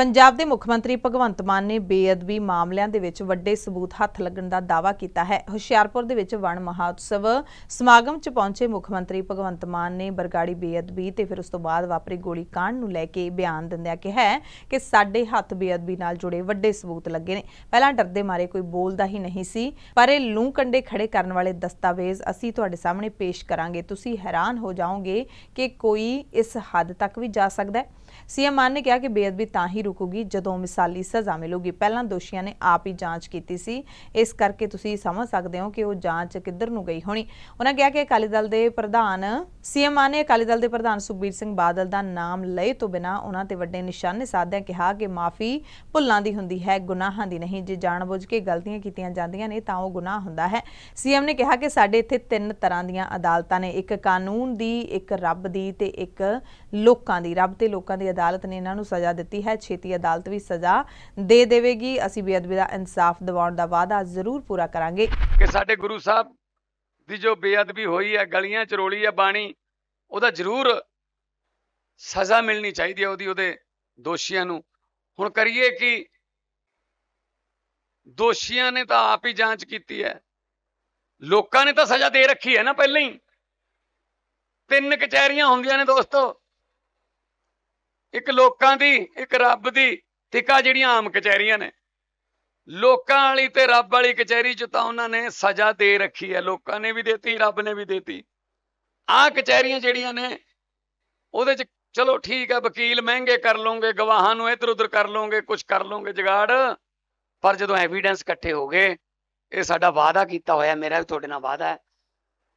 ਪੰਜਾਬ ਦੇ ਮੁੱਖ ਮੰਤਰੀ ਭਗਵੰਤ ਮਾਨ ਨੇ ਬੇਅਦਬੀ ਮਾਮਲਿਆਂ ਦੇ ਵਿੱਚ ਵੱਡੇ ਸਬੂਤ ਹੱਥ ਲੱਗਣ ਦਾ ਦਾਅਵਾ ਕੀਤਾ ਹੈ ਹੁਸ਼ਿਆਰਪੁਰ ਦੇ ਵਿੱਚ ਵਣ ਮਹਾਉਤਸਵ ਸਮਾਗਮ 'ਚ ਪਹੁੰਚੇ ਮੁੱਖ ਮੰਤਰੀ ਭਗਵੰਤ ਮਾਨ ਨੇ ਬਰਗਾੜੀ ਬੇਅਦਬੀ ਤੇ ਫਿਰ ਉਸ ਤੋਂ ਬਾਅਦ ਵਾਪਰੀ ਗੋਲੀ ਕਾਂਡ ਨੂੰ ਲੈ ਕੇ ਬਿਆਨ ਦਿੰਦਿਆਂ ਕਿਹਾ ਕਿ ਸਾਡੇ ਹੱਥ ਬੇਅਦਬੀ ਨਾਲ ਜੁੜੇ ਵੱਡੇ ਸਬੂਤ ਲੱਗੇ ਨੇ ਪਹਿਲਾਂ ਡਰਦੇ ਮਾਰੇ ਕੋਈ ਬੋਲਦਾ ਹੀ ਨਹੀਂ ਸੀ ਪਰ ਇਹ ਲੂੰ ਕੰਡੇ ਖੜੇ ਕਰਨ ਵਾਲੇ ਦਸਤਾਵੇਜ਼ ਅਸੀਂ ਤੁਹਾਡੇ ਸਾਹਮਣੇ ਪੇਸ਼ ਕਰਾਂਗੇ ਤੁਸੀਂ ਹੈਰਾਨ ਹੋ ਜਾਓਗੇ ਕਿ ਕੋਈ ਇਸ ਹੱਦ ਤੱਕ ਵੀ ਜਾ ਸਕਦਾ ਹੈ ਸੀਐਮ ਮਾਨ ਨੇ ਕਿਹਾ ਕਿ ਬੇਅਦਬੀ ਤਾਂ ਹੀ ਰੁਕੂਗੀ ਜਦੋਂ ਮਿਸਾਲੀ ਸਜ਼ਾ ਮਿਲੂਗੀ ਪਹਿਲਾਂ ਦੋਸ਼ੀਆਂ ਨੇ ਆਪ ਹੀ ਜਾਂਚ ਕੀਤੀ ਸੀ ਇਸ ਕਰਕੇ ਤੁਸੀਂ ਸਮਝ ਸਕਦੇ ਹੋ ਕਿ ਉਹ ਜਾਂਚ ਕਿੱਧਰ ਨੂੰ ਗਈ ਹੋਣੀ ਉਹਨਾਂ ਕਿਹਾ ਕਿ ਅਕਾਲੀ ਦਲ ਦੇ ਪ੍ਰਧਾਨ ਸੀਐਮ ਮਾਨ ਨੇ ਅਕਾਲੀ ਦਲ ਦੇ ਪ੍ਰਧਾਨ ਸੁਖਬੀਰ ਸਿੰਘ ਬਾਦਲ ਦਾ ਨਾਮ ਲਏ ਤੋਂ ਬਿਨਾ ਉਹਨਾਂ ਤੇ ਵੱਡੇ ਨਿਸ਼ਾਨੇ ਸਾਧਿਆ ਕਿਹਾ ਕਿ ਮਾਫੀ ਭੁੱਲਾਂ ਦੀ ਹੁੰਦੀ ਹੈ ਗੁਨਾਹਾਂ ਦੀ ਨਹੀਂ ਜੇ ਜਾਣਬੁੱਝ ਕੇ ਗਲਤੀਆਂ ਕੀਤੀਆਂ ਜਾਂਦੀਆਂ ਨੇ ਤਾਂ ਉਹ ਗੁਨਾਹ ਹੁੰਦਾ ਹੈ ਸੀਐਮ ਨੇ ਕਿਹਾ ਕਿ ਸਾਡੇ ਇੱਥੇ ਤਿੰਨ ਤਰ੍ਹਾਂ ਦੀਆਂ ਅਦਾਲਤਾਂ ਨੇ ਇੱਕ ਕਾਨੂੰਨ ਦੀ ਇੱਕ ਰੱਬ ਦੀ ਤੇ ਇੱਕ ਲੋਕਾਂ ਦੀ ਰੱਬ ਤੇ ਲੋਕਾਂ ਦੀ ਅਦਾਲਤ ਨੇ ਇਹਨਾਂ ਨੂੰ ਸਜ਼ਾ ਦਿੱਤੀ ਹੈ ਛੇਤੀ ਅਦਾਲਤ ਵੀ ਸਜ਼ਾ ਦੇ ਦੇਵੇਗੀ ਅਸੀਂ ਬੇਅਦਬੀ ਦਾ ਇਨਸਾਫ ਦਿਵਾਉਣ ਦਾ ਵਾਅਦਾ ਜ਼ਰੂਰ ਪੂਰਾ ਕਰਾਂਗੇ ਕਿ ਸਾਡੇ ਗੁਰੂ ਸਾਹਿਬ ਦੀ ਜੋ ਬੇਅਦਬੀ ਹੋਈ ਹੈ ਗਲੀਆਂ ਚ ਰੋਲੀ ਹੈ ਬਾਣੀ ਉਹਦਾ ਜ਼ਰੂਰ ਸਜ਼ਾ ਮਿਲਣੀ ਚਾਹੀਦੀ ਹੈ ਉਹਦੀ ਉਹਦੇ ਦੋਸ਼ੀਆਂ ਨੂੰ ਹੁਣ ਕਰੀਏ ਕਿ ਦੋਸ਼ੀਆਂ ਨੇ ਤਾਂ ਆਪ ਹੀ ਜਾਂਚ ਕੀਤੀ ਹੈ ਲੋਕਾਂ ਨੇ ਤਾਂ ਸਜ਼ਾ ਦੇ ਰੱਖੀ ਹੈ ਨਾ ਪਹਿਲਾਂ ਹੀ ਤਿੰਨ ਕਚਹਿਰੀਆਂ ਹੁੰਦੀਆਂ ਨੇ ਦੋਸਤੋ ਇੱਕ ਲੋਕਾਂ ਦੀ ਇੱਕ ਰੱਬ ਦੀ ਟਿਕਾ ਜਿਹੜੀਆਂ ਆਮ ਕਚਹਿਰੀਆਂ ਨੇ ਲੋਕਾਂ ਵਾਲੀ ਤੇ ਰੱਬ ਵਾਲੀ ਕਚਹਿਰੀ ਚ ਤਾਂ ਉਹਨਾਂ ਨੇ ਸਜ਼ਾ ਦੇ ਰੱਖੀ ਹੈ ਲੋਕਾਂ ਨੇ ਵੀ ਦਿੱਤੀ ਰੱਬ ਨੇ ਵੀ ਦਿੱਤੀ ਆ ਕਚਹਿਰੀਆਂ ਜਿਹੜੀਆਂ ਨੇ ਉਹਦੇ ਚ ਚਲੋ ਠੀਕ ਹੈ ਵਕੀਲ ਮਹਿੰਗੇ ਕਰ ਲੋਗੇ ਗਵਾਹਾਂ ਨੂੰ ਇੱਧਰ ਉੱਧਰ ਕਰ ਲੋਗੇ ਕੁਝ ਕਰ ਲੋਗੇ ਜਗਾੜ ਪਰ ਜਦੋਂ ਐਵੀਡੈਂਸ ਇਕੱਠੇ ਹੋ ਗਏ ਇਹ ਸਾਡਾ ਵਾਅਦਾ ਕੀਤਾ ਹੋਇਆ ਮੇਰਾ ਵੀ ਤੁਹਾਡੇ ਨਾਲ ਵਾਅਦਾ ਹੈ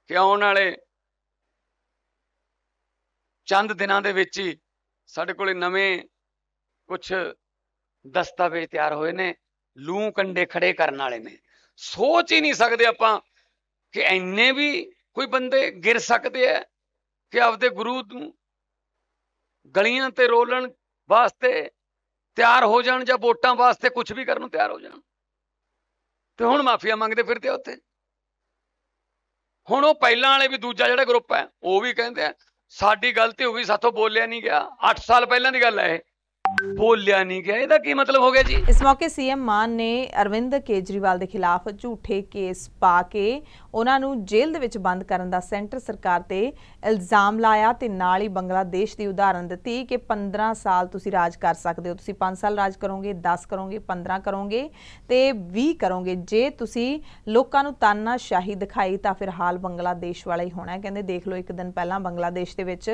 ਕਿ ਆਉਣ ਵਾਲੇ ਚੰਦ ਦਿਨਾਂ ਦੇ ਵਿੱਚ ਹੀ ਸਾਡੇ ਕੋਲੇ ਨਵੇਂ ਕੁਝ ਦਸਤਾਵੇਜ਼ ਤਿਆਰ ਹੋਏ ਨੇ ਲੂ ਕੰਡੇ ਖੜੇ ਕਰਨ ਵਾਲੇ ਨੇ ਸੋਚ ਹੀ ਨਹੀਂ ਸਕਦੇ ਆਪਾਂ ਕਿ ਐਨੇ ਵੀ ਕੋਈ ਬੰਦੇ ਗਿਰ ਸਕਦੇ ਐ ਕਿ ਆਪਦੇ ਗੁਰੂ ਨੂੰ ਗਲੀਆਂ ਤੇ ਰੋਲਣ ਵਾਸਤੇ ਤਿਆਰ ਹੋ ਜਾਣ ਜਾਂ ਵੋਟਾਂ ਵਾਸਤੇ ਕੁਝ ਵੀ ਕਰਨ ਨੂੰ ਤਿਆਰ ਹੋ ਜਾਣ ਤੇ ਹੁਣ ਮਾਫੀਆ ਮੰਗਦੇ ਫਿਰਦੇ ਉੱਥੇ ਹੁਣ ਉਹ ਪਹਿਲਾਂ ਵਾਲੇ ਵੀ ਦੂਜਾ ਜਿਹੜਾ ਗਰੁੱਪ ਹੈ ਉਹ ਵੀ ਕਹਿੰਦੇ ਆ ਸਾਡੀ ਗਲਤੀ ਹੋ ਗਈ ਸਾਥੋਂ ਬੋਲਿਆ ਨਹੀਂ ਗਿਆ 8 ਸਾਲ ਪਹਿਲਾਂ ਦੀ ਗੱਲ ਹੈ ਇਹ ਬੋਲਿਆ ਨਹੀਂ ਗਿਆ ਇਹਦਾ ਕੀ ਮਤਲਬ ਹੋ ਗਿਆ ਜੀ ਇਸ ਮੌਕੇ ਸੀਐਮ ਮਾਨ ਨੇ ਅਰਵਿੰਦ ਕੇਜਰੀਵਾਲ ਦੇ ਖਿਲਾਫ ਝੂਠੇ ਕੇਸ ਪਾ ਕੇ ਉਹਨਾਂ ਨੂੰ ਜੇਲ੍ਹ ਦੇ ਵਿੱਚ ਬੰਦ ਕਰਨ ਦਾ ਸੈਂਟਰ ਸਰਕਾਰ ਤੇ ਇਲਜ਼ਾਮ ਲਾਇਆ ਤੇ ਨਾਲ ਹੀ ਬੰਗਲਾਦੇਸ਼ ਦੀ ਉਦਾਹਰਨ ਦਿੱਤੀ ਕਿ 15 ਸਾਲ ਤੁਸੀਂ ਰਾਜ ਕਰ ਸਕਦੇ ਹੋ ਤੁਸੀਂ 5 ਸਾਲ ਰਾਜ ਕਰੋਗੇ 10 ਕਰੋਗੇ 15 ਕਰੋਗੇ ਤੇ 20 ਕਰੋਗੇ ਜੇ ਤੁਸੀਂ ਲੋਕਾਂ ਨੂੰ ਸ਼ਾਹੀ ਦਿਖਾਈ ਤਾਂ ਫਿਰ ਹਾਲ ਬੰਗਲਾਦੇਸ਼ ਵਾਲਾ ਹੀ ਹੋਣਾ ਕਹਿੰਦੇ ਦੇਖ ਲਓ ਇੱਕ ਦਿਨ ਪਹਿਲਾਂ ਬੰਗਲਾਦੇਸ਼ ਦੇ ਵਿੱਚ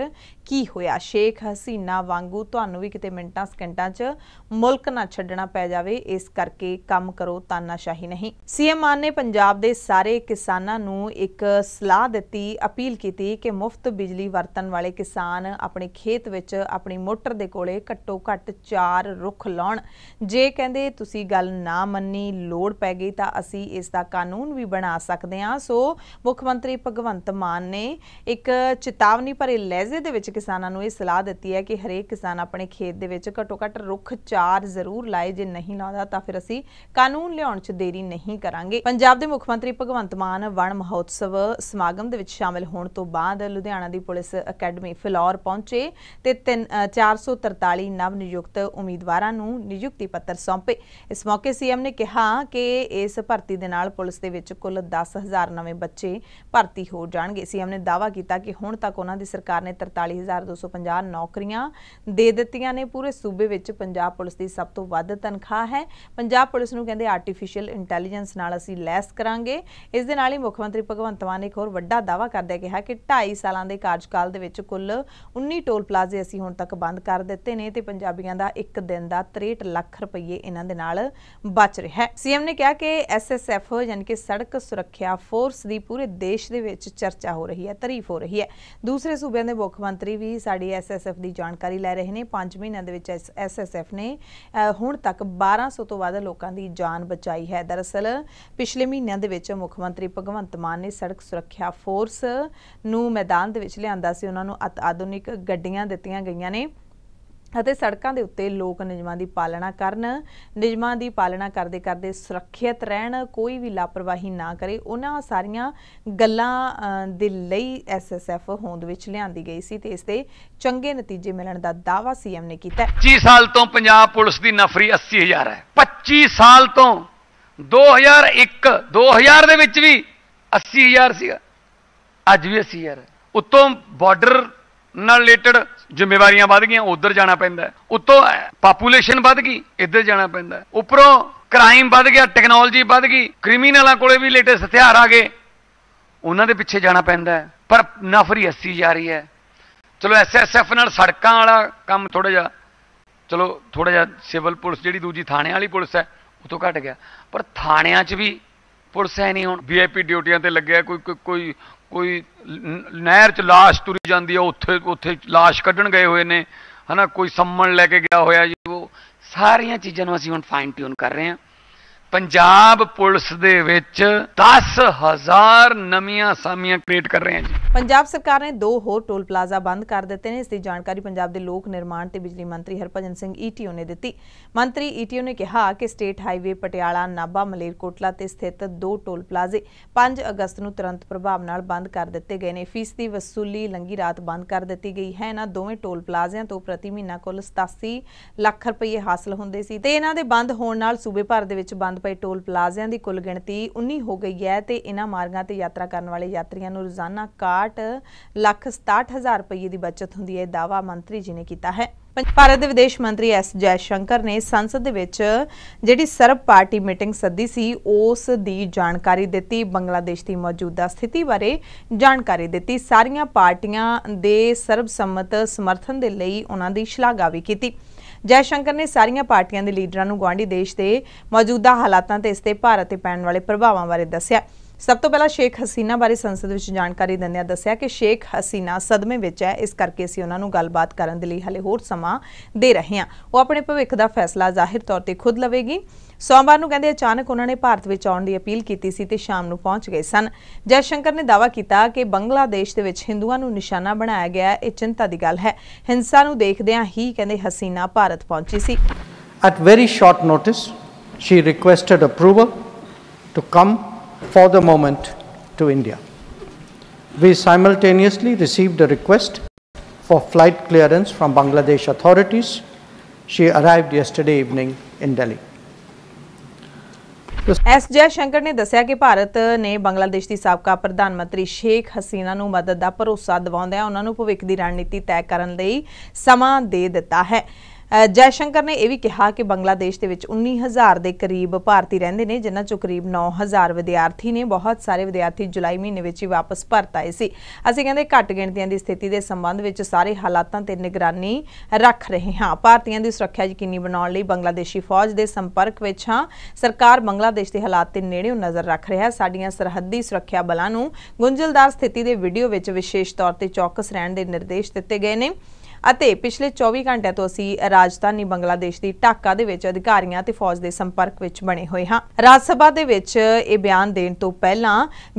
ਕੀ ਹੋਇਆ ਸ਼ੇਖ ਹਸੀਨਾ ਵਾਂਗੂ ਤੁਹਾਨੂੰ ਵੀ ਕਿਤੇ ਮਿੰਟਾਂ 10 ਘੰਟਾਂ 'ਚ ਮੁਲਕ ਨਾ ਛੱਡਣਾ ਪੈ ਜਾਵੇ ਇਸ ਕਰਕੇ ਕੰਮ ਕਰੋ ਤਾਨਾਸ਼ਾਹੀ ਨਹੀਂ ਸੀਐਮ ਮਾਨ ਨੇ ਪੰਜਾਬ ਦੇ ਸਾਰੇ ਕਿਸਾਨਾਂ ਨੂੰ ਇੱਕ ਸਲਾਹ ਦਿੱਤੀ ਅਪੀਲ ਕੀਤੀ ਕਿ ਮੁਫਤ ਬਿਜਲੀ ਵਰਤਣ ਵਾਲੇ ਕਿਸਾਨ ਆਪਣੇ ਖੇਤ ਵਿੱਚ ਆਪਣੀ ਮੋਟਰ ਦੇ ਕੋਲੇ ਘੱਟੋ ਘੱਟ 4 ਰੁੱਖ ਲਾਉਣ ਜੇ ਕਹਿੰਦੇ ਤੁਸੀਂ ਗੱਲ ਨਾ ਮੰਨੀ ਲੋੜ ਪੈ ਗਈ ਤਾਂ ਅਸੀਂ ਇਸ ਦਾ ਕਾਨੂੰਨ ਵੀ ਬਣਾ ਸਕਦੇ ਹਾਂ ਸੋ ਮੁੱਖ ਮੰਤਰੀ ਭਗਵੰਤ ਮਾਨ ਨੇ ਇੱਕ ਚੇਤਾਵਨੀ ਭਰੇ ਲਹਿਜ਼ੇ ਦੇ ਵਿੱਚ ਕਿਸਾਨਾਂ ਨੂੰ ਇਹ ਸਲਾਹ ਦਿੱਤੀ ਹੈ ਕਿ ਹਰੇਕ ਕਿਸਾਨ ਆਪਣੇ ਖੇਤ ਦੇ ਵਿੱਚ ਘੱਟੋ ਘੱਟ ਰੁੱਖ ਚਾਰ ਜ਼ਰੂਰ ਲਾਏ ਜੇ ਨਹੀਂ ਲਾਉਂਦਾ ਤਾਂ ਫਿਰ ਅਸੀਂ ਕਾਨੂੰਨ ਲਿਆਉਣ 'ਚ ਦੇਰੀ ਨਹੀਂ ਕਰਾਂਗੇ ਪੰਜਾਬ ਦੇ ਮੁੱਖ ਮੰਤਰੀ ਭਗਵੰਤ ਮਾਨ ਵਣ ਮਹੋਤਸਵ ਸਮਾਗਮ ਦੇ ਵਿੱਚ ਸ਼ਾਮਲ ਹੋਣ ਤੋਂ ਬਾਅਦ ਲੁਧਿਆਣਾ ਦੀ ਪੁਲਿਸ ਅਕੈਡਮੀ ਫਿਲੌਰ ਪਹੁੰਚੇ ਤੇ 443 ਨਵ ਨਿਯੁਕਤ ਉਮੀਦਵਾਰਾਂ ਨੂੰ ਨਿਯੁਕਤੀ ਪੱਤਰ ਸੌਂਪੇ ਇਸ ਮੌਕੇ ਸੀਐਮ ਨੇ ਕਿਹਾ ਕਿ ਇਸ ਭਰਤੀ ਦੇ ਨਾਲ ਪੁਲਿਸ ਦੇ ਵਿੱਚ ਕੁੱਲ 10000 ਨਵੇਂ ਬੱਚੇ ਭਰਤੀ ਹੋ ਜਾਣਗੇ ਸੀਐਮ ਨੇ ਦਾਅਵਾ ਕੀਤਾ ਕਿ ਹੁਣ ਤੱਕ ਉਹਨਾਂ ਦੀ ਸਰਕਾਰ ਨੇ 43250 ਨੌਕਰੀਆਂ ਦੇ ਦਿੱਤੀਆਂ ਨੇ ਪੂਰੇ ਸੂਬੇ ਵਿੱਚ ਪੰਜਾਬ ਪੁਲਿਸ ਦੀ ਸਭ ਤੋਂ ਵੱਧ ਤਨਖਾਹ ਹੈ ਪੰਜਾਬ ਪੁਲਿਸ ਨੂੰ ਕਹਿੰਦੇ ਆਰਟੀਫੀਸ਼ੀਅਲ ਇੰਟੈਲੀਜੈਂਸ ਨਾਲ ਅਸੀਂ ਲੈਸ ਕਰਾਂਗੇ ਇਸ ਦੇ ਨਾਲ ਹੀ ਮੁੱਖ ਮੰਤਰੀ ਭਗਵੰਤ ਮਾਨ ਨੇ ਇੱਕ ਹੋਰ ਵੱਡਾ ਦਾਅਵਾ ਕਰਦੇ ਕਿਹਾ ਕਿ 2.5 ਸਾਲਾਂ ਦੇ ਕਾਰਜਕਾਲ ਦੇ ਵਿੱਚ ਕੁੱਲ 19 ਟੋਲ ਪਲਾਜ਼ੇ ਅਸੀਂ ਹੁਣ ਤੱਕ ਬੰਦ ਕਰ ਦਿੱਤੇ ਨੇ ਤੇ ਪੰਜਾਬੀਆਂ ਦਾ ਇੱਕ ਦਿਨ ਦਾ 63 ਲੱਖ ਰੁਪਏ ਇਹਨਾਂ ਦੇ ਨਾਲ ਬਚ ਰਿਹਾ ਹੈ ਸੀਐਮ ਨੇ ਕਿਹਾ ਕਿ ਐਸਐਸਐਫ ਯਾਨੀ ਕਿ ਸੜਕ ਸੁਰੱਖਿਆ ਫੋਰਸ ਦੀ ਪੂਰੇ ਦੇਸ਼ ਦੇ ਵਿੱਚ ਚਰਚਾ ਹੋ ਰਹੀ ਹੈ ਤਾਰੀਫ ਹੋ ਰਹੀ ਹੈ ਦੂਸਰੇ ਸੂਬਿਆਂ ਦੇ ਮੁੱਖ ਮੰਤਰੀ ਵੀ ਸਾਡੀ ਐਸਐਸਐਫ ਦੀ ਜਾਣਕਾਰੀ ਲੈ ਰਹੇ ਨੇ 5 ਮਹੀਨਿਆਂ ਦੇ ਵਿੱਚ ਐਸ ਐਫ ਨੇ ਹੁਣ ਤੱਕ 1200 ਤੋਂ ਵੱਧ ਲੋਕਾਂ ਦੀ ਜਾਨ ਬਚਾਈ ਹੈ ਦਰਅਸਲ ਪਿਛਲੇ ਮਹੀਨਿਆਂ ਦੇ ਵਿੱਚ ਮੁੱਖ ਮੰਤਰੀ ਭਗਵੰਤ ਮਾਨ ਨੇ ਸੜਕ ਸੁਰੱਖਿਆ ਫੋਰਸ ਨੂੰ ਮੈਦਾਨ ਦੇ ਵਿੱਚ ਲਿਆਂਦਾ ਸੀ ਉਹਨਾਂ ਨੂੰ ਆਧੁਨਿਕ ਗੱਡੀਆਂ ਦਿੱਤੀਆਂ ਗਈਆਂ ਨੇ ਅਤੇ ਸੜਕਾਂ ਦੇ ਉੱਤੇ ਲੋਕ ਨਿਯਮਾਂ ਦੀ ਪਾਲਣਾ ਕਰਨ ਨਿਯਮਾਂ ਦੀ ਪਾਲਣਾ ਕਰਦੇ ਕਰਦੇ ਸੁਰੱਖਿਅਤ ਰਹਿਣ ਕੋਈ ਵੀ ਲਾਪਰਵਾਹੀ ਨਾ ਕਰੇ ਉਹਨਾਂ ਸਾਰੀਆਂ ਗੱਲਾਂ ਦੇ ਲਈ ਐਸਐਸਐਫ ਹੋਂਦ ਵਿੱਚ ਲਿਆਂਦੀ ਗਈ ਸੀ ਤੇ ਇਸ ਦੇ ਚੰਗੇ ਨਤੀਜੇ ਮਿਲਣ ਦਾ ਦਾਵਾ ਸੀਐਮ ਨੇ ਕੀਤਾ 25 ਸਾਲ ਤੋਂ ਪੰਜਾਬ ਪੁਲਿਸ ਦੀ ਨਫਰੀ 80000 ਹੈ 25 ਸਾਲ ਤੋਂ 2001 2000 ਦੇ ਵਿੱਚ ਵੀ 80000 ਸੀਗਾ ਅੱਜ ਵੀ 80000 ਹੈ ਉਤੋਂ ਬਾਰਡਰ ਨਾਲ ਰਿਲੇਟਡ ਜ਼ਿੰਮੇਵਾਰੀਆਂ ਵੱਧ ਗਈਆਂ ਉਧਰ ਜਾਣਾ ਪੈਂਦਾ ਉੱਤੋਂ ਪਾਪੂਲੇਸ਼ਨ ਵੱਧ ਗਈ ਇੱਧਰ ਜਾਣਾ ਪੈਂਦਾ ਉੱਪਰੋਂ ਕ੍ਰਾਈਮ ਵੱਧ ਗਿਆ ਟੈਕਨੋਲੋਜੀ ਵੱਧ ਗਈ ਕ੍ਰਿਮੀਨਲਾਂ ਕੋਲੇ ਵੀ ਲੇਟੈਸਟ ਹਥਿਆਰ ਆ ਗਏ ਉਹਨਾਂ ਦੇ ਪਿੱਛੇ ਜਾਣਾ ਪੈਂਦਾ ਪਰ ਨਫਰੀ ਹੱਸੀ ਜਾ ਰਹੀ ਹੈ ਚਲੋ ਐਸਐਸਐਫ ਨਾਲ ਸੜਕਾਂ ਵਾਲਾ ਕੰਮ ਥੋੜਾ ਜਿਹਾ ਚਲੋ ਥੋੜਾ ਜਿਹਾ ਸਿਵਲ ਪੁਲਿਸ ਜਿਹੜੀ ਦੂਜੀ ਥਾਣੇ ਵਾਲੀ ਪੁਲਿਸ ਹੈ ਉਹ ਤੋਂ ਘਟ ਗਿਆ ਪਰ ਥਾਣਿਆਂ 'ਚ ਵੀ ਪੁਲਿਸ ਹੈ ਨਹੀਂ ਹੁਣ ਵੀਆਈਪੀ ਡਿਊਟੀਆਂ ਤੇ ਲੱਗਿਆ ਕੋਈ ਕੋਈ ਕੋਈ ਨਹਿਰ 'ਚ লাশ ਤੁਰੀ ਜਾਂਦੀ ਆ ਉੱਥੇ ਉੱਥੇ লাশ ਕੱਢਣ ਗਏ ਹੋਏ ਨੇ ਹਨਾ ਕੋਈ ਸੰਮਣ ਲੈ ਕੇ ਗਿਆ ਹੋਇਆ ਜੀ ਉਹ ਸਾਰੀਆਂ ਚੀਜ਼ਾਂ ਨੂੰ ਅਸੀਂ ਹੁਣ ਫਾਈਨ ਟਿਊਨ ਕਰ ਰਹੇ ਹਾਂ ਪੰਜਾਬ ਪੁਲਿਸ ਦੇ ਵਿੱਚ 10000 ਨਵੀਆਂ ਸਾਮੀਆਂ ਕ੍ਰੀਏਟ ਕਰ ਰਹੇ ਹਾਂ ਜੀ ਪੰਜਾਬ ਸਰਕਾਰ ਨੇ ਦੋ ਹੋਰ ਟੋਲ ਪਲਾਜ਼ਾ ਬੰਦ ਕਰ ਦਿੱਤੇ ਨੇ ਇਸ ਦੀ ਜਾਣਕਾਰੀ ਪੰਜਾਬ ਦੇ ਲੋਕ ਨਿਰਮਾਣ ਤੇ ਬਿਜਲੀ ਮੰਤਰੀ ਹਰਪਜਨ ਸਿੰਘ ਈਟੀਓ ਨੇ ਦਿੱਤੀ ਮੰਤਰੀ ਈਟੀਓ ਨੇ ਕਿਹਾ ਕਿ ਸਟੇਟ ਹਾਈਵੇ ਪਟਿਆਲਾ ਨਾਭਾ ਮਲੇਰਕੋਟਲਾ ਤੇ ਸਥਿਤ ਦੋ ਟੋਲ ਪਲਾਜ਼ੇ 5 ਅਗਸਤ ਨੂੰ ਤੁਰੰਤ ਪ੍ਰਭਾਵ ਨਾਲ ਬੰਦ ਕਰ ਦਿੱਤੇ ਗਏ ਨੇ ਫੀਸ ਦੀ ਵਸੂਲੀ ਲੰਗੀ ਰਾਤ ਬੰਦ ਕਰ ਦਿੱਤੀ ਗਈ ਹੈ ਇਹਨਾਂ ਦੋਵੇਂ ਟੋਲ ਪਲਾਜ਼ਿਆਂ ਤੋਂ ਪ੍ਰਤੀ ਮਹੀਨਾ ਕੁੱਲ 87 ਲੱਖ ਰੁਪਏ ਹਾਸਲ ਹੁੰਦੇ ਸੀ ਤੇ ਇਹਨਾਂ ਦੇ ਬੰਦ ਹੋਣ ਨਾਲ ਸੂਬੇ ਭਰ ਦੇ ਵਿੱਚ ਬੰਦ ਪਏ ਟੋਲ ਪਲਾਜ਼ਿਆਂ ਦੀ ਕੁੱਲ ਗਿਣਤੀ 19 ਹੋ ਗਈ ਹੈ ਤੇ ਇਹਨਾਂ ਮਾਰਗਾਂ ਤੇ ਯਾਤਰਾ ਕਰਨ ਵਾਲੇ ਯਾਤਰੀਆਂ ਨੂੰ ਰੋਜ਼ਾਨਾ ਕਾਟ ਲੱਖ ਹਜ਼ਾਰ ਰੁਪਏ ਦੀ ਬਚਤ ਹੁੰਦੀ ਹੈ ਦਾਵਾ ਮੰਤਰੀ ਜੀ ਨੇ ਕੀਤਾ ਹੈ ਭਾਰਤ ਦੇ ਵਿਦੇਸ਼ ਮੰਤਰੀ ਐਸ ਜੈ ਸ਼ੰਕਰ ਨੇ ਸੰਸਦ ਦੇ ਵਿੱਚ ਜਿਹੜੀ ਸਰਬ ਪਾਰਟੀ ਮੀਟਿੰਗ ਸੱਦੀ ਸੀ ਉਸ ਦੀ ਜਾਣਕਾਰੀ ਦਿੱਤੀ ਬੰਗਲਾਦੇਸ਼ ਦੀ ਮੌਜੂਦਾ ਸਥਿਤੀ ਬਾਰੇ ਜਾਣਕਾਰੀ ਦਿੱਤੀ ਸਾਰੀਆਂ ਪਾਰਟੀਆਂ ਦੇ ਸਰਬਸੰਮਤ ਸਮਰਥਨ ਦੇ ਲਈ ਉਹਨਾਂ ਦੀ ਸ਼ਲਾਘਾ ਵੀ ਕੀਤੀ ਜੈ ਸ਼ੰਕਰ ਨੇ ਸਾਰੀਆਂ ਪਾਰਟੀਆਂ ਦੇ ਲੀਡਰਾਂ ਨੂੰ ਗਵਾਂਢੀ ਦੇਸ਼ ਦੇ ਮੌਜੂਦਾ ਹਾਲਾਤਾਂ ਤੇ ਇਸ ਤੇ ਭਾਰਤ ਤੇ ਪੈਣ ਵਾਲੇ ਪ੍ਰਭਾਵਾਂ ਬਾਰੇ ਦੱਸਿਆ ਸਭ ਤੋਂ ਪਹਿਲਾਂ ਸ਼ੇਖ ਹਸੀਨਾ ਬਾਰੇ ਸੰਸਦ ਵਿੱਚ ਜਾਣਕਾਰੀ ਦਿੰਦਿਆਂ ਦੱਸਿਆ ਕਿ ਸ਼ੇਖ ਹਸੀਨਾ ਸਦਮੇ ਵਿੱਚ ਹੈ ਇਸ ਕਰਕੇ ਅਸੀਂ ਉਹਨਾਂ ਨੂੰ ਗੱਲਬਾਤ ਕਰਨ ਦੇ ਲਈ ਹਲੇ ਹੋਰ ਸਮਾਂ ਦੇ ਰਹੇ ਹਾਂ ਉਹ ਆਪਣੇ ਭਵਿੱਖ ਦਾ ਫੈਸਲਾ ਜ਼ਾਹਿਰ ਤੌਰ ਤੇ ਖੁਦ ਲਵੇਗੀ ਸੋਮਵਾਰ ਨੂੰ ਕਹਿੰਦੇ ਅਚਾਨਕ ਉਹਨਾਂ ਨੇ ਭਾਰਤ ਵਿੱਚ ਆਉਣ ਦੀ ਅਪੀਲ ਕੀਤੀ ਸੀ ਤੇ ਸ਼ਾਮ ਨੂੰ ਪਹੁੰਚ ਗਏ ਸਨ ਜੈ ਸ਼ੰਕਰ ਨੇ ਦਾਵਾ ਕੀਤਾ ਕਿ ਬੰਗਲਾਦੇਸ਼ ਦੇ ਵਿੱਚ ਹਿੰਦੂਆਂ ਨੂੰ ਨਿਸ਼ਾਨਾ ਬਣਾਇਆ ਗਿਆ ਇਹ ਚਿੰਤਾ ਦੀ ਗੱਲ ਹੈ ਹਿੰਸਾ ਨੂੰ ਦੇਖਦਿਆਂ ਹੀ ਕਹਿੰਦੇ ਹਸੀਨਾ ਭਾਰਤ ਪਹੁੰਚੀ ਸੀ at very short notice she requested approval to come for the moment to India. We simultaneously received a request for flight clearance from Bangladesh authorities. She arrived yesterday evening in Delhi. S Jaishankar ਨੇ ਦੱਸਿਆ ਕਿ ਭਾਰਤ ਨੇ ਬੰਗਲਾਦੇਸ਼ ਦੀ ਸਾਬਕਾ ਪ੍ਰਧਾਨ ਮੰਤਰੀ ਸ਼ੇਖ ਹਸੀਨਾ ਨੂੰ ਮਦਦ ਦਾ ਭਰੋਸਾ ਦਿਵਾਉਂਦਿਆਂ ਉਹਨਾਂ ਨੂੰ ਭਵਿੱਖ ਦੀ ਰਣਨੀਤੀ ਤੈਅ ਕਰਨ ਲਈ ਸਮਾਂ ਦੇ ਦਿੱਤਾ ਹੈ ਜੈਸ਼ੰਕਰ ਨੇ ਇਹ ਵੀ ਕਿਹਾ ਕਿ ਬੰਗਲਾਦੇਸ਼ ਦੇ ਵਿੱਚ 19000 ਦੇ ਕਰੀਬ ਭਾਰਤੀ ਰਹਿੰਦੇ ਨੇ ਜਿਨ੍ਹਾਂ ਚੋਂ ਕਰੀਬ 9000 ਵਿਦਿਆਰਥੀ ਨੇ ਬਹੁਤ ਸਾਰੇ ਵਿਦਿਆਰਥੀ ਜੁਲਾਈ ਮਹੀਨੇ ਵਿੱਚ ਹੀ ਵਾਪਸ ਪਰਤ ਆਏ ਸੀ ਅਸੀਂ ਕਹਿੰਦੇ ਘੱਟ ਗਿਣਤੀਆਂ ਦੀ ਸਥਿਤੀ ਦੇ ਸੰਬੰਧ ਵਿੱਚ ਸਾਰੇ ਹਾਲਾਤਾਂ ਤੇ ਨਿਗਰਾਨੀ ਰੱਖ ਰਹੇ ਹਾਂ ਭਾਰਤੀਆਂ ਦੀ ਸੁਰੱਖਿਆ ਯਕੀਨੀ ਬਣਾਉਣ ਲਈ ਬੰਗਲਾਦੇਸ਼ੀ ਫੌਜ ਦੇ ਸੰਪਰਕ ਵਿੱਚ ਹਾਂ ਸਰਕਾਰ ਬੰਗਲਾਦੇਸ਼ ਦੇ ਹਾਲਾਤ ਤੇ ਨੇੜਿਓਂ ਨਜ਼ਰ ਰੱਖ ਰਿਹਾ ਸਾਡੀਆਂ ਸਰਹੱਦੀ ਸੁਰੱਖਿਆ ਬਲਾਂ ਨੂੰ ਗੁੰਝਲਦਾਰ ਸਥਿਤੀ ਦੇ ਵੀਡੀਓ ਵਿੱਚ ਵਿਸ਼ੇਸ਼ ਤੌਰ ਤੇ ਚੌਕਸ ਰਹਿਣ ਦੇ ਨਿਰਦੇਸ਼ ਦਿੱਤੇ ਗਏ ਨੇ ਅਤੇ ਪਿਛਲੇ 24 ਘੰਟਿਆਂ ਤੋਂ ਅਸੀਂ ਰਾਜਧਾਨੀ ਬੰਗਲਾਦੇਸ਼ ਦੀ ਟਾਕਾ ਦੇ ਵਿੱਚ ਅਧਿਕਾਰੀਆਂ ਤੇ ਫੌਜ ਦੇ ਸੰਪਰਕ ਵਿੱਚ ਬਣੇ ਹੋਏ ਹਾਂ ਰਾਜ ਸਭਾ ਦੇ ਵਿੱਚ ਇਹ ਬਿਆਨ ਦੇਣ ਤੋਂ ਪਹਿਲਾਂ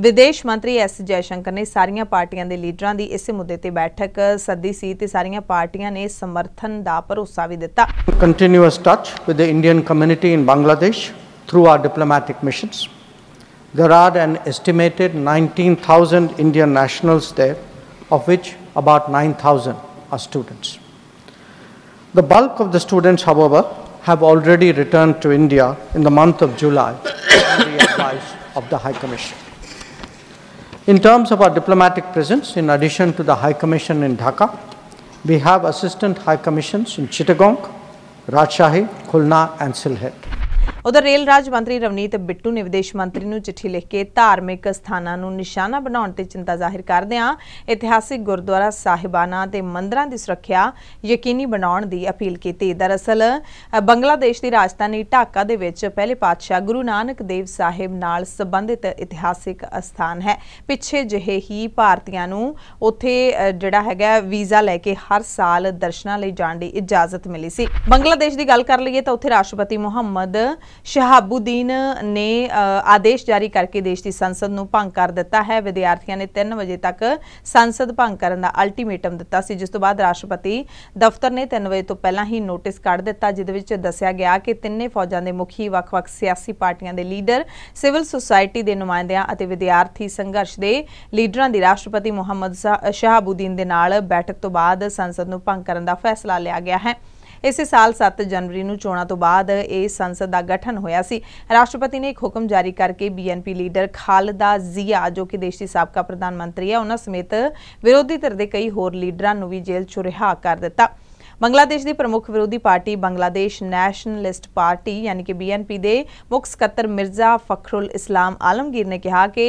ਵਿਦੇਸ਼ ਮੰਤਰੀ ਐਸ ਜੈਸ਼ੰਕਰ ਨੇ ਸਾਰੀਆਂ ਪਾਰਟੀਆਂ ਦੇ ਲੀਡਰਾਂ ਦੀ ਇਸੇ ਮੁੱਦੇ ਤੇ ਬੈਠਕ ਸੱਦੀ ਸੀ ਤੇ ਸਾਰੀਆਂ ਪਾਰਟੀਆਂ ਨੇ ਸਮਰਥਨ ਦਾ ਭਰੋਸਾ ਵੀ ਦਿੱਤਾ continuous touch with the Indian community in Bangladesh through our diplomatic missions There are an estimated 19,000 Indian nationals there, of which about 9,000 are students. The bulk of the students, however, have already returned to India in the month of July on the advice of the High Commission. In terms of our diplomatic presence, in addition to the High Commission in Dhaka, we have assistant High Commissions in Chittagong, Rajshahi, Khulna and Silhet. ਉਧਰ rail ਰਾਜ ਮੰਤਰੀ ਰਵਨੀਤ ਬਿੱਟੂ ਨੇ ਵਿਦੇਸ਼ ਮੰਤਰੀ ਨੂੰ ਚਿੱਠੀ ਲਿਖ ਕੇ ਧਾਰਮਿਕ ਸਥਾਨਾਂ ਨੂੰ ਨਿਸ਼ਾਨਾ ਬਣਾਉਣ ਤੇ ਚਿੰਤਾ ਜ਼ਾਹਿਰ ਕਰਦਿਆਂ ਇਤਿਹਾਸਿਕ ਗੁਰਦੁਆਰਾ ਸਾਹਿਬਾਨਾਂ ਤੇ ਮੰਦਰਾਂ ਦੀ ਸੁਰੱਖਿਆ ਯਕੀਨੀ ਬਣਾਉਣ ਦੀ ਅਪੀਲ ਕੀਤੀ ਦਰਅਸਲ ਬੰਗਲਾਦੇਸ਼ ਦੀ ਰਾਜਧਾਨੀ ਢਾਕਾ ਦੇ ਵਿੱਚ ਪਹਿਲੇ ਪਾਤਸ਼ਾਹ ਗੁਰੂ ਨਾਨਕ ਦੇਵ ਸਾਹਿਬ ਨਾਲ ਸੰਬੰਧਿਤ ਇਤਿਹਾਸਿਕ ਸਥਾਨ ਹੈ ਪਿੱਛੇ ਜਿਹੇ ਹੀ ਭਾਰਤੀਆਂ ਨੂੰ ਉੱਥੇ ਜਿਹੜਾ ਹੈਗਾ ਵੀਜ਼ਾ ਲੈ ਕੇ ਹਰ ਸਾਲ ਦਰਸ਼ਨਾਂ ਲਈ ਜਾਣ ਦੀ ਇਜਾਜ਼ਤ ਮਿਲੀ ਸੀ ਬੰਗਲਾਦੇਸ਼ ਦੀ ਗੱਲ ਕਰ ਲਈਏ ਤਾਂ ਉੱਥੇ ਰਾਸ਼ਟਰਪਤੀ ਮੁਹੰਮਦ ਸ਼ਹਾਬੂਦੀਨ ਨੇ ਆਦੇਸ਼ ਜਾਰੀ ਕਰਕੇ ਦੇਸ਼ ਦੀ ਸੰਸਦ ਨੂੰ ਭੰਗ ਕਰ ਦਿੱਤਾ ਹੈ ਵਿਦਿਆਰਥੀਆਂ ਨੇ 3 ਵਜੇ ਤੱਕ ਸੰਸਦ ਭੰਗ ਕਰਨ ਦਾ ਅਲਟੀਮੇਟਮ ਦਿੱਤਾ ਸੀ ਜਿਸ ਤੋਂ ਬਾਅਦ ਰਾਸ਼ਟਰਪਤੀ ਦਫ਼ਤਰ ਨੇ 3 ਵਜੇ ਤੋਂ ਪਹਿਲਾਂ ਹੀ ਨੋਟਿਸ ਕੱਢ ਦਿੱਤਾ ਜਿਸ ਵਿੱਚ ਦੱਸਿਆ ਗਿਆ ਕਿ ਤਿੰਨੇ ਫੌਜਾਂ ਦੇ ਮੁਖੀ ਵੱਖ-ਵੱਖ ਸਿਆਸੀ ਪਾਰਟੀਆਂ ਦੇ ਲੀਡਰ ਸਿਵਲ ਸੁਸਾਇਟੀ ਦੇ ਨੁਮਾਇੰਦਿਆਂ ਅਤੇ ਵਿਦਿਆਰਥੀ ਸੰਘਰਸ਼ ਦੇ ਲੀਡਰਾਂ ਦੀ ਰਾਸ਼ਟਰਪਤੀ ਮੁਹੰਮਦ ਸ਼ਹਾਬੂਦੀਨ ਦੇ ਨਾਲ ਬੈਠਕ ਤੋਂ ਬਾਅਦ ਸੰਸਦ ਨੂੰ ਭੰਗ ਕਰਨ ਦਾ ਫੈਸਲਾ ਲਿਆ ਗਿਆ ਹੈ ਇਸੇ ਸਾਲ 7 ਜਨਵਰੀ ਨੂੰ ਚੋਣਾਂ ਤੋਂ ਬਾਅਦ ਇਹ ਸੰਸਦ ਦਾ ਗਠਨ ਹੋਇਆ ਸੀ ਰਾਸ਼ਟਰਪਤੀ ਨੇ ਇੱਕ ਹੁਕਮ ਜਾਰੀ ਕਰਕੇ ਬੀਐਨਪੀ ਲੀਡਰ ਖਾਲਦਾ ਜ਼ੀਆ ਜੋ ਕਿ ਦੇਸ਼ ਦੀ ਸਾਬਕਾ ਪ੍ਰਧਾਨ ਮੰਤਰੀ ਹੈ ਉਹਨਾਂ ਸਮੇਤ ਵਿਰੋਧੀ ਧਿਰ ਦੇ ਕਈ ਹੋਰ ਲੀਡਰਾਂ ਨੂੰ ਵੀ ਜੇਲ੍ਹ ਚੋਂ ਰਿਹਾ ਕਰ ਦਿੱਤਾ ਬੰਗਲਾਦੇਸ਼ ਦੀ ਪ੍ਰਮੁੱਖ ਵਿਰੋਧੀ ਪਾਰਟੀ ਬੰਗਲਾਦੇਸ਼ ਨੈਸ਼ਨਲਿਸਟ ਪਾਰਟੀ ਯਾਨੀ ਕਿ ਬੀਐਨਪੀ ਦੇ ਮੁੱਖ ਸਕੱਤਰ ਮਿਰਜ਼ਾ ਫਖਰੁਲ ਇਸਲਾਮ ਆਲਮਗੀਰ ਨੇ ਕਿਹਾ ਕਿ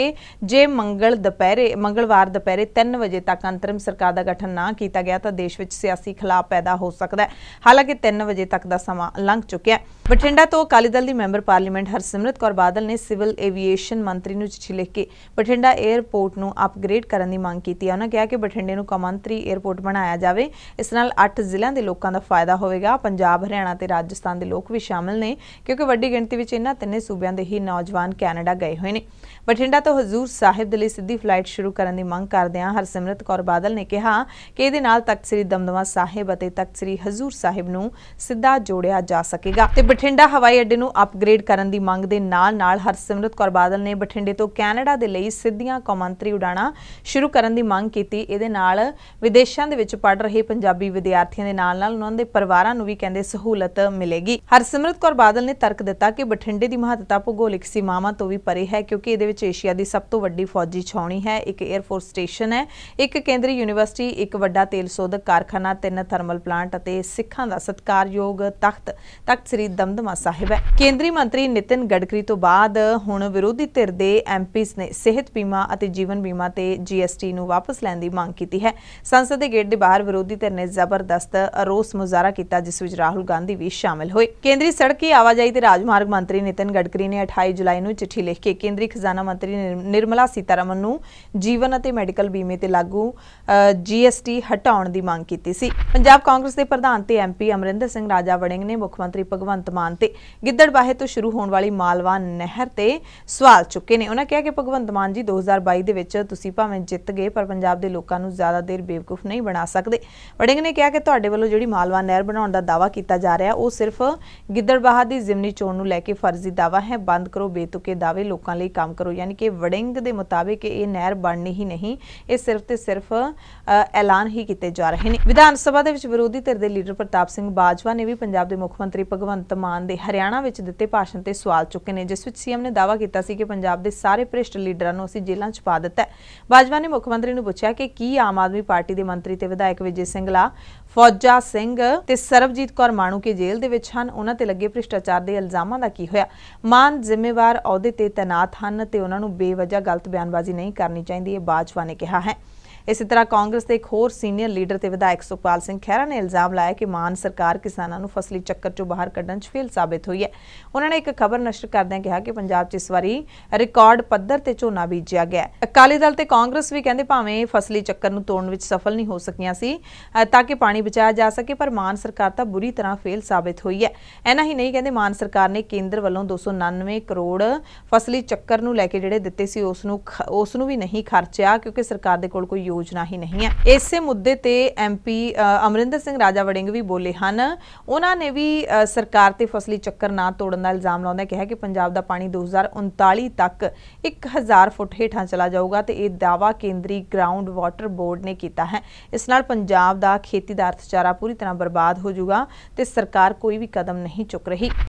ਜੇ ਮੰਗਲ ਦੁਪਹਿਰੇ ਮੰਗਲਵਾਰ ਦੁਪਹਿਰੇ 3 ਵਜੇ ਤੱਕ ਅੰਤਰਿਮ ਸਰਕਾਰ ਦਾ ਗਠਨ ਨਾ ਕੀਤਾ ਗਿਆ ਤਾਂ ਦੇਸ਼ ਵਿੱਚ ਸਿਆਸੀ ਖਲਾਅ ਪੈਦਾ ਹੋ ਸਕਦਾ ਹੈ ਹਾਲਾਂਕਿ 3 ਵਜੇ ਤੱਕ ਦਾ ਸਮਾਂ ਲੰਘ ਚੁੱਕਿਆ ਹੈ ਬਠਿੰਡਾ ਤੋਂ ਅਕਾਲੀ ਦਲ ਦੀ ਮੈਂਬਰ ਪਾਰਲੀਮੈਂਟ ਹਰਸਿਮਰਤ ਕੌਰ ਬਾਦਲ ਨੇ ਸਿਵਲ ਏਵੀਏਸ਼ਨ ਮੰਤਰੀ ਨੂੰ ਚਿੱਠੀ ਲਿਖ ਕੇ ਬਠਿੰਡਾ 에ਅਰਪੋਰਟ ਨੂੰ ਅਪਗ੍ਰੇਡ ਕਰਨ ਦੀ ਮੰਗ ਕੀਤੀ ਹੈ ਉਹਨਾਂ ਕਿਹਾ ਕਿ ਬਠਿੰਡੇ ਨੂੰ ਕਮਾਂਤਰੀ 에ਅਰਪੋਰਟ ਬਣਾਇਆ ਜਾਵੇ ਇਸ ਨਾਲ 8 ਜ਼ਿਲ੍ਹਿਆਂ ਦੇ ਦੇ ਲੋਕਾਂ ਦਾ ਫਾਇਦਾ ਹੋਵੇਗਾ ਪੰਜਾਬ ਹਰਿਆਣਾ ਤੇ ਰਾਜਸਥਾਨ ਦੇ ਲੋਕ ਵੀ ਸ਼ਾਮਲ ਨੇ ਕਿਉਂਕਿ ਵੱਡੀ ਗਿਣਤੀ ਵਿੱਚ ਇਹਨਾਂ ਤਿੰਨੇ ਸੂਬਿਆਂ ਦੇ ਹੀ ਨੌਜਵਾਨ ਕੈਨੇਡਾ ਗਏ ਹੋਏ ਨੇ ਬਠਿੰਡਾ ਤੋਂ ਹਜ਼ੂਰ ਸਾਹਿਬ ਦੇ ਲਈ ਸਿੱਧੀ ਫਲਾਈਟ ਸ਼ੁਰੂ ਕਰਨ ਦੀ ਮੰਗ ਕਰਦਿਆਂ ਹਰਸਿਮਰਤ ਕੌਰ ਬਾਦਲ ਨੇ ਕਿਹਾ ਕਿ ਇਹਦੇ ਨਾਲ ਤਖਤ ਸ੍ਰੀ ਦਮਦਮਾ ਸਾਹਿਬ ਅਤੇ ਤਖਤ ਸ੍ਰੀ ਹਜ਼ੂਰ ਸਾਹਿਬ ਨੂੰ ਸਿੱਧਾ ਜੋੜਿਆ ਜਾ ਸਕੇਗਾ ਤੇ ਬਠਿੰਡਾ ਹਵਾਈ ਅੱਡੇ ਨੂੰ ਅਪਗ੍ਰੇਡ ਕਰਨ ਦੀ ਮੰਗ ਦੇ ਨਾਲ ਨਾਲ ਹਰਸਿਮਰਤ ਕੌਰ ਬਾਦਲ ਨੇ ਬਠਿੰਡੇ ਤੋਂ ਕੈਨੇਡਾ ਦੇ ਲਈ ਸਿੱਧੀਆਂ ਕੌਮਾਂਤਰੀ ਉਡਾਣਾ ਸ਼ੁਰੂ ਕਰਨ ਦੀ ਮੰਗ ਕੀਤੀ ਇਹਦੇ ਨਾਲ ਵਿਦੇਸ਼ਾਂ ਦੇ ਵਿੱਚ ਪੜ ਰਹੇ ਪੰਜਾਬੀ ਵਿਦਿਆਰਥੀਆਂ ਦੇ ਨਾਲ ਨਾਲ-ਨਾਲ ਉਹਨਾਂ ਦੇ ਪਰਿਵਾਰਾਂ ਨੂੰ ਵੀ ਕਹਿੰਦੇ ਸਹੂਲਤ ਮਿਲੇਗੀ ਹਰਸਿਮਰਤ ਕੌਰ ਬਾਦਲ ਨੇ ਤਰਕ ਦਿੱਤਾ ਕਿ ਬਠਿੰਡੇ ਦੀ ਮਹੱਤਤਾ ਭੂਗੋਲਿਕ ਸੀਮਾਵਾਂ ਤੋਂ ਵੀ ਪਰੇ ਹੈ ਕਿਉਂਕਿ ਇਹਦੇ ਵਿੱਚ ਏਸ਼ੀਆ ਦੀ ਸਭ ਤੋਂ ਵੱਡੀ ਫੌਜੀ ਛਾਉਣੀ ਹੈ ਇੱਕ 에ਅਰਫੋਰਸ ਸਟੇਸ਼ਨ ਹੈ ਇੱਕ ਕੇਂਦਰੀ ਯੂਨੀਵਰਸਿਟੀ ਇੱਕ ਵੱਡਾ ਤੇਲ ਸੋਧਕ ਕਾਰਖਾਨਾ ਤਿੰਨ ਥਰਮਲ ਪਲਾਂਟ ਅਤੇ ਸਿੱਖਾਂ ਦਾ ਸਤਕਾਰਯੋਗ ਤਖਤ ਤਖਤ ਸ੍ਰੀ ਦਮਦਮਾ ਸਾਹਿਬ ਹੈ ਕੇਂਦਰੀ ਮੰਤਰੀ ਨਿਤਿਨ ਗਡਕਰੀ ਤੋਂ ਬਾਅਦ ਹੁਣ ਵਿਰੋਧੀ ਧਿਰ ਦੇ ਐਮਪੀਸ ਨੇ ਸਿਹਤ ਬੀਮਾ ਅਤੇ ਜੀਵਨ ਬੀਮਾ ਤੇ ਜੀਐਸਟੀ ਨੂੰ ਵਾਪਸ ਲੈਣ ਦੀ ਮੰਗ ਕੀਤੀ ਹੈ ਸੰਸਦ ਦੇ ਗੇਟ ਦੇ ਬਾਹਰ ਵਿਰੋਧੀ ਧਿਰ ਨੇ ਜ਼ਬਰਦਸਤ ਰੋਸ ਮੁਜ਼ਾਹਰਾ ਕੀਤਾ ਜਿਸ ਵਿੱਚ ਰਾਹੁਲ ਗਾਂਧੀ ਵੀ ਸ਼ਾਮਲ ਹੋਏ ਕੇਂਦਰੀ ਸੜਕੀ ਆਵਾਜਾਈ ਤੇ ਰਾਜਮਾਰਗ ਮੰਤਰੀ ਨਿਤਨ ਗਡਕਰੀ ਨੇ 28 ਜੁਲਾਈ ਨੂੰ ਚਿੱਠੀ ਲਿਖ ਕੇ ਕੇਂਦਰੀ ਖਜ਼ਾਨਾ ਮੰਤਰੀ ਨਿਰਮਲਾ ਸੀਤਾਰਮਨ ਨੂੰ ਜੀਵਨ ਅਤੇ ਮੈਡੀਕਲ ਬੀਮੇ ਤੇ ਲਾਗੂ ਜੀਐਸਟੀ ਹਟਾਉਣ ਦੀ ਮੰਗ ਕੀਤੀ ਸੀ ਪੰਜਾਬ ਕਾਂਗਰਸ ਦੇ ਪ੍ਰਧਾਨ ਤੇ ਐਮਪੀ ਅਮਰਿੰਦਰ ਸਿੰਘ ਰਾਜਾ ਵੜਿੰਗ ਨੇ ਮੁੱਖ ਮੰਤਰੀ ਭਗਵੰਤ ਮਾਨ ਤੇ ਗਿੱਦੜਬਾਹੇ ਤੋਂ ਸ਼ੁਰੂ ਹੋਣ ਵਾਲੀ ਮਾਲਵਾ ਨਹਿਰ ਤੇ ਸਵਾਲ ਚੁੱਕੇ ਨੇ ਉਹਨਾਂ ਕਿਹਾ ਕਿ ਭਗਵੰਤ ਮਾਨ ਜੀ 2022 ਦੇ ਵਿੱਚ ਤੁਸੀਂ ਭਾਵੇਂ ਜਿੱਤ ਗਏ ਪਰ ਪੰਜਾਬ ਦੇ ਲੋਕਾਂ ਨੂੰ ਜ਼ਿਆਦਾ ਦੇਰ ਬੇਵਕੂਫ ਨਹੀਂ ਬਣਾ ਸਕਦੇ ਵੜਿੰਗ ਨੇ ਕਿਹਾ ਕਿ ਤੁਹਾਡੇ ਵੱਲੋਂ ਵੱਲੋਂ ਜਿਹੜੀ ਮਾਲਵਾ ਨਹਿਰ ਬਣਾਉਣ ਦਾ ਦਾਵਾ ਕੀਤਾ ਜਾ ਰਿਹਾ ਉਹ ਸਿਰਫ ਗਿੱਦੜਬਾਹਾ ਦੀ ਜ਼ਿਮਨੀ ਚੋਣ ਨੂੰ ਲੈ ਕੇ ਫਰਜ਼ੀ ਦਾਵਾ ਹੈ ਬੰਦ ਕਰੋ ਬੇਤੁਕੇ ਦਾਵੇ ਲੋਕਾਂ ਲਈ ਕੰਮ ਕਰੋ ਯਾਨੀ ਕਿ ਵੜਿੰਗ ਦੇ ਮੁਤਾਬਿਕ ਇਹ ਨਹਿਰ ਬਣਨੀ ਹੀ ਨਹੀਂ ਇਹ ਸਿਰਫ ਤੇ ਸਿਰਫ ਐਲਾਨ ਹੀ ਕੀਤੇ ਜਾ ਰਹੇ ਨੇ ਵਿਧਾਨ ਸਭਾ ਦੇ ਵਿੱਚ ਵਿਰੋਧੀ ਧਿਰ ਦੇ ਲੀਡਰ ਪ੍ਰਤਾਪ ਸਿੰਘ ਬਾਜਵਾ ਨੇ ਵੀ ਪੰਜਾਬ ਦੇ ਮੁੱਖ ਮੰਤਰੀ ਭਗਵੰਤ ਮਾਨ ਦੇ ਹਰਿਆਣਾ ਵਿੱਚ ਦਿੱਤੇ ਭਾਸ਼ਣ ਤੇ ਸਵਾਲ ਚੁੱਕੇ ਨੇ ਜਿਸ ਵਿੱਚ ਸੀਐਮ ਨੇ ਦਾਵਾ ਕੀਤਾ ਸੀ ਕਿ ਪੰਜਾਬ ਦੇ ਸਾਰੇ ਭ੍ਰਿਸ਼ਟ ਲੀਡਰਾਂ ਨੂੰ ਅਸੀਂ ਜੇਲ੍ਹਾਂ 'ਚ ਪਾ ਦਿੱਤਾ ਹੈ ਬਾਜਵਾ ਨੇ ਮੁੱਖ ਮੰਤਰੀ ਨੂੰ ਪੁੱਛਿਆ ਕਿ ਕੀ ਆਮ ਆਦਮੀ ਪਾਰਟੀ ਦੇ ਮੰਤਰੀ ਤੇ ਵਿਧਾਇਕ ਵਿਜੇ ਸਿੰਘਲਾ ਫੌਜਾ ਸਿੰਘ ਤੇ ਸਰਬਜੀਤ ਕੌਰ ਮਾਣੂ ਕੇ ਜੇਲ੍ਹ ਦੇ ਵਿੱਚ ਹਨ ਉਹਨਾਂ ਤੇ ਲੱਗੇ ਭ੍ਰਿਸ਼ਟਾਚਾਰ ਦੇ ਇਲਜ਼ਾਮਾਂ ਦਾ ਕੀ ਹੋਇਆ ਮਾਨ ਜ਼ਿੰਮੇਵਾਰ ਅਹੁਦੇ ਤੇ ਤਨਾਤ ਹਨ ਤੇ ਉਹਨਾਂ ਨੂੰ ਬੇਵਜ੍ਹਾ ਗਲਤ ਬਿਆਨਬਾਜ਼ੀ ਨਹੀਂ ਕਰਨੀ ਚਾਹੀਦੀ ਇਹ ਬਾਜਵਾ ਨੇ ਕਿਹਾ ਹੈ ਇਸੇ ਤਰ੍ਹਾਂ ਕਾਂਗਰਸ ਦੇ ਇੱਕ ਹੋਰ ਸੀਨੀਅਰ ਲੀਡਰ ਤੇ ਵਿਧਾਇਕ ਸੁਖਪਾਲ ਸਿੰਘ ਖਹਿਰਾ ਨੇ ਇਲਜ਼ਾਮ ਲਾਇਆ ਕਿ ਮਾਨ ਸਰਕਾਰ ਕਿਸਾਨਾਂ ਨੂੰ ਫਸਲੀ ਚੱਕਰ ਚੋਂ ਬਾਹਰ ਕੱਢਣ 'ਚ ਫੇਲ ਸਾਬਤ ਹੋਈ ਹੈ ਉਹਨਾਂ ਨੇ ਇੱਕ ਖਬਰ ਨਸ਼ਰ ਕਰਦਿਆਂ ਕਿਹਾ ਕਿ ਪੰਜਾਬ 'ਚ ਇਸ ਵਾਰੀ ਰਿਕਾਰਡ ਪੱਧਰ ਤੇ ਝੋਨਾ ਬੀਜਿਆ ਗਿਆ ਅਕਾਲੀ ਦਲ ਤੇ ਕਾਂਗਰਸ ਵੀ ਕਹਿੰਦੇ ਭਾਵੇਂ ਫਸਲੀ ਚੱਕਰ ਨੂੰ ਤੋੜਨ ਵਿੱਚ ਸਫਲ ਨਹੀਂ ਹੋ ਸਕੀਆਂ ਸੀ ਤਾਂ ਕਿ ਪਾਣੀ ਬਚਾਇਆ ਜਾ ਸਕੇ ਪਰ ਮਾਨ ਸਰਕਾਰ ਤਾਂ ਬੁਰੀ ਤਰ੍ਹਾਂ ਫੇਲ ਸਾਬਤ ਹੋਈ ਹੈ ਐਨਾ ਹੀ ਨਹੀਂ ਕਹਿੰਦੇ ਮਾਨ ਸਰਕਾਰ ਨੇ ਕੇਂਦਰ ਵੱਲੋਂ 299 ਕਰੋੜ ਫਸਲੀ ਚੱਕਰ ਨੂੰ ਲੈ ਕੇ ਜਿਹੜੇ ਦਿੱਤੇ ਸੀ ਉਸ ਨੂੰ ਉਸ ਨੂੰ ਵੀ ਨਹੀਂ ਖਰਚਿਆ ਕਿਉਂਕਿ ਸਰਕਾਰ ਦੇ ਕੋਲ ਕੋਈ ਯੋਜਨਾ ਹੀ ਨਹੀਂ ਹੈ ਇਸੇ ਮੁੱਦੇ ਤੇ ਐਮਪੀ ਅਮਰਿੰਦਰ ਸਿੰਘ ਰਾਜਾ ਵੜਿੰਗ ਵੀ ਬੋਲੇ ਹਨ ਉਹਨਾਂ ਨੇ ਵੀ ਸਰਕਾਰ ਤੇ ਫਸਲੀ ਚੱਕਰ ਨਾ ਤੋੜਨ ਦਾ ਇਲਜ਼ਾਮ ਲਾਉਂਦਾ ਕਿਹਾ ਕਿ ਪੰਜਾਬ ਦਾ ਪਾਣੀ 2039 ਤੱਕ 1000 ਫੁੱਟ ਹੇਠਾਂ ਚਲਾ ਜਾਊਗਾ ਤੇ ਇਹ ਦਾਵਾ ਕੇਂਦਰੀ ਗਰਾਊਂਡ ਵਾਟਰ ਬੋਰਡ ਨੇ ਕੀਤਾ ਹੈ ਇਸ ਨਾਲ ਪੰਜਾਬ ਦਾ ਖੇਤੀ ਦਾ ਅਰਥਚਾਰਾ ਪੂਰੀ ਤਰ੍ਹਾਂ ਬਰਬਾਦ ਹੋ ਜਾਊਗਾ ਤੇ ਸਰਕਾਰ ਕੋਈ ਵੀ ਕਦਮ ਨਹੀਂ ਚੁੱਕ ਰਹੀ